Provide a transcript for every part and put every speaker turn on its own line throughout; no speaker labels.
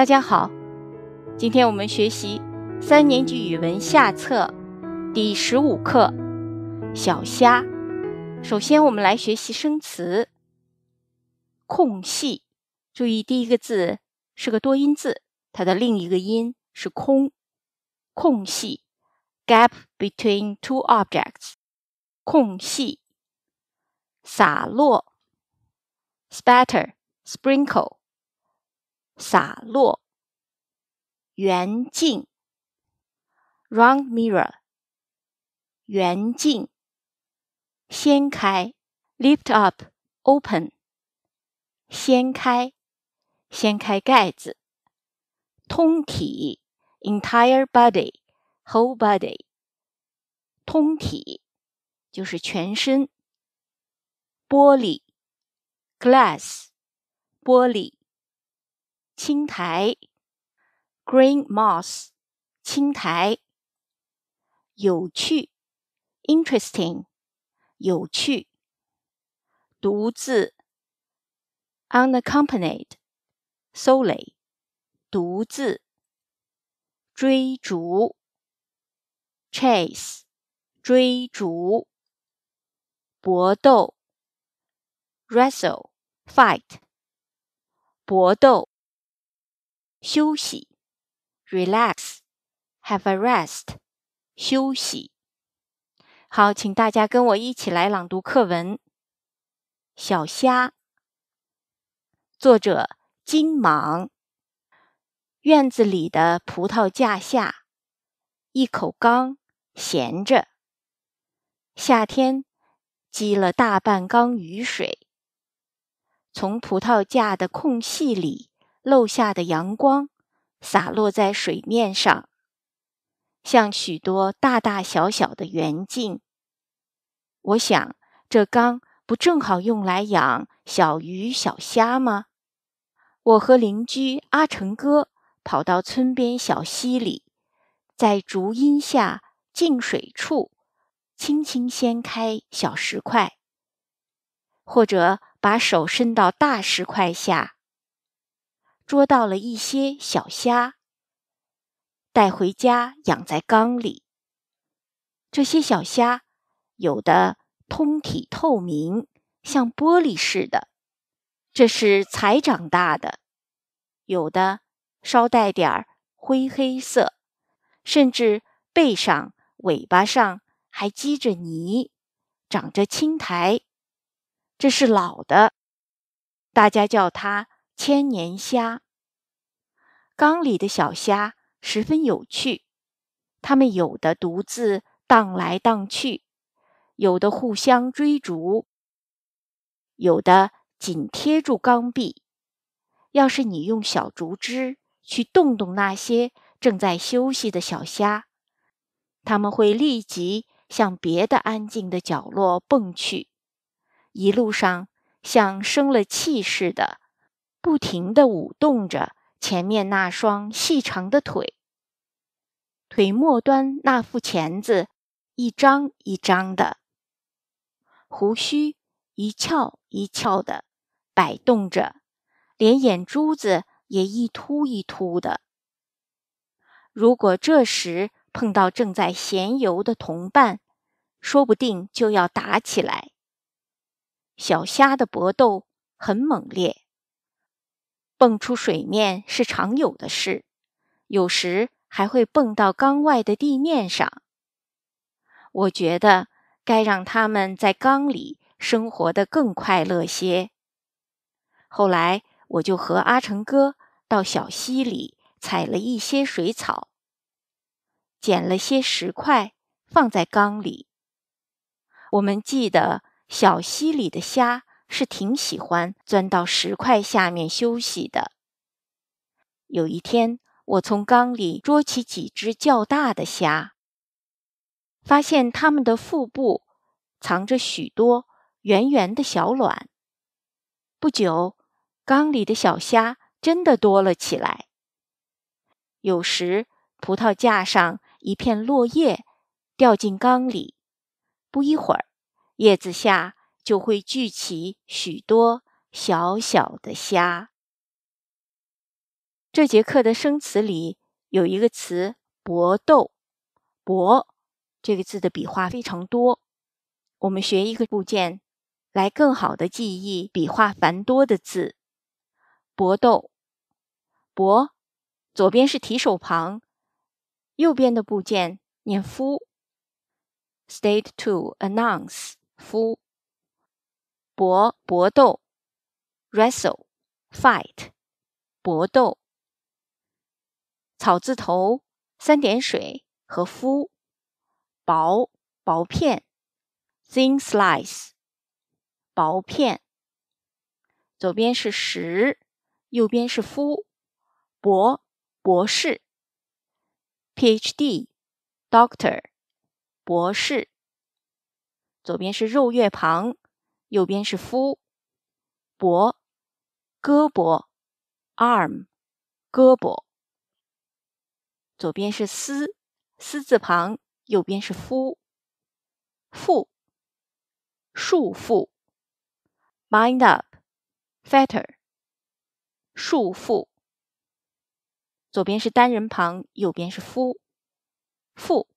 大家好，今天我们学习三年级语文下册第十五课《小虾》。首先，我们来学习生词“空隙”，注意第一个字是个多音字，它的另一个音是“空”。空隙 （gap between two objects），空隙。洒落 （spatter, sprinkle）。洒落圆镜，round mirror，圆镜。掀开，lift up，open。掀开，掀开盖子。通体，entire body，whole body。通体就是全身。玻璃，glass，玻璃。青苔，green moss，青苔。有趣，interesting，有趣。独自，unaccompanied，搜雷，独自。追逐，chase，追逐。搏斗，wrestle，fight，搏斗。休息，relax，have a rest。休息，好，请大家跟我一起来朗读课文《小虾》。作者金芒。院子里的葡萄架下，一口缸闲着。夏天积了大半缸雨水，从葡萄架的空隙里。漏下的阳光洒落在水面上，像许多大大小小的圆镜。我想，这缸不正好用来养小鱼小虾吗？我和邻居阿成哥跑到村边小溪里，在竹荫下静水处，轻轻掀开小石块，或者把手伸到大石块下。捉到了一些小虾，带回家养在缸里。这些小虾，有的通体透明，像玻璃似的，这是才长大的；有的稍带点儿灰黑色，甚至背上、尾巴上还积着泥，长着青苔，这是老的。大家叫它。千年虾，缸里的小虾十分有趣。它们有的独自荡来荡去，有的互相追逐，有的紧贴住缸壁。要是你用小竹枝去动动那些正在休息的小虾，它们会立即向别的安静的角落蹦去，一路上像生了气似的。不停地舞动着前面那双细长的腿，腿末端那副钳子一张一张的，胡须一翘一翘的摆动着，连眼珠子也一突一突的。如果这时碰到正在闲游的同伴，说不定就要打起来。小虾的搏斗很猛烈。蹦出水面是常有的事，有时还会蹦到缸外的地面上。我觉得该让他们在缸里生活得更快乐些。后来，我就和阿成哥到小溪里采了一些水草，捡了些石块放在缸里。我们记得小溪里的虾。是挺喜欢钻到石块下面休息的。有一天，我从缸里捉起几只较大的虾，发现它们的腹部藏着许多圆圆的小卵。不久，缸里的小虾真的多了起来。有时，葡萄架上一片落叶掉进缸里，不一会儿，叶子下。就会聚起许多小小的虾。这节课的生词里有一个词“搏斗”，“搏”这个字的笔画非常多。我们学一个部件，来更好的记忆笔画繁多的字。“搏斗”，“搏”，左边是提手旁，右边的部件念“夫”。State to announce，夫。搏搏斗，wrestle fight 搏斗。草字头三点水和夫，薄薄片，thin slice 薄片。左边是石，右边是夫，博博士，PhD doctor 博士。左边是肉月旁。右边是夫，膊，胳膊，arm，胳膊。左边是丝，丝字旁，右边是夫，妇，束缚，bind up，fetter，束缚。左边是单人旁，右边是夫，妇，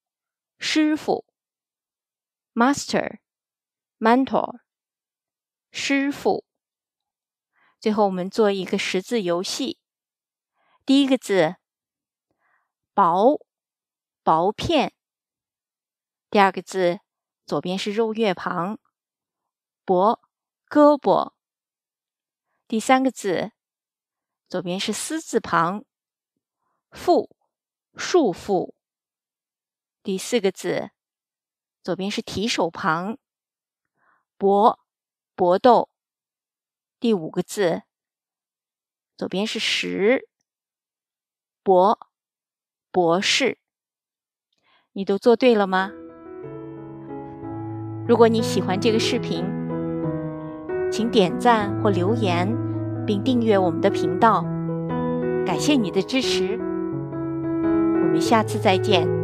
师傅，master，mentor。师傅，最后我们做一个识字游戏。第一个字“薄”，薄片。第二个字左边是肉月旁，“薄，胳膊。第三个字左边是“丝”字旁，“缚”，束缚。第四个字左边是提手旁，“薄。搏斗，第五个字，左边是十，博博士，你都做对了吗？如果你喜欢这个视频，请点赞或留言，并订阅我们的频道，感谢你的支持，我们下次再见。